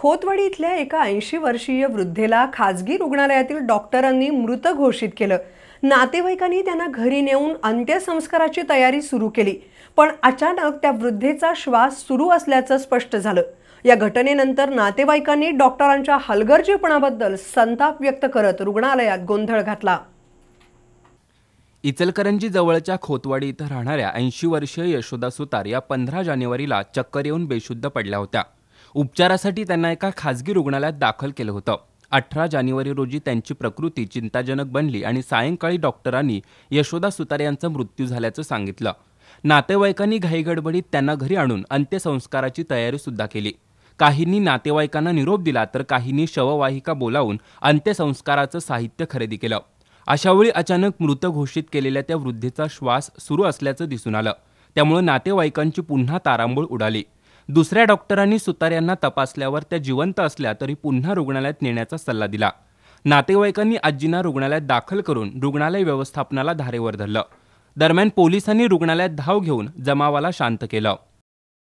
खोतवाडी इथल्या एका ऐंशी वर्षीय वृद्धेला खाजगी रुग्णालयातील डॉक्टरांनी मृत घोषित केलं नातेवाईकांनी त्यांना घरी नेऊन अंत्यसंस्काराची तयारी सुरू केली पण अचानक त्या वृद्धेचा श्वास सुरू असल्याचं स्पष्ट झालं या घटनेनंतर नातेवाईकांनी डॉक्टरांच्या हलगर्जीपणाबद्दल संताप व्यक्त करत रुग्णालयात गोंधळ घातला इचलकरंजी जवळच्या खोतवाडी इथं राहणाऱ्या ऐंशी वर्षीय यशोदा सुतार या पंधरा जानेवारीला चक्कर येऊन बेशुद्ध पडल्या होत्या उपचारासाठी त्यांना एका खाजगी रुग्णालयात दाखल केलं होतं अठरा जानेवारी रोजी त्यांची प्रकृती चिंताजनक बनली आणि सायंकाळी डॉक्टरांनी यशोदा सुतारे यांचा मृत्यू झाल्याचं सांगितलं नातेवाईकांनी घाईगडबडीत त्यांना घरी आणून अंत्यसंस्काराची तयारी सुद्धा केली काहींनी नातेवाईकांना निरोप दिला तर काहींनी शववाहिका बोलावून अंत्यसंस्काराचं साहित्य खरेदी केलं अशावेळी अचानक मृत घोषित केलेल्या त्या वृद्धेचा श्वास सुरू असल्याचं दिसून आलं त्यामुळे नातेवाईकांची पुन्हा तारांबळ उडाली दुसऱ्या डॉक्टरांनी सुतार यांना तपासल्यावर त्या जिवंत असल्या तरी पुन्हा रुग्णालयात नेण्याचा सल्ला दिला नातेवाईकांनी आजींना रुग्णालयात दाखल करून रुग्णालय व्यवस्थापनाला धारेवर धरलं दरम्यान पोलिसांनी रुग्णालयात धाव घेऊन जमावाला शांत केलं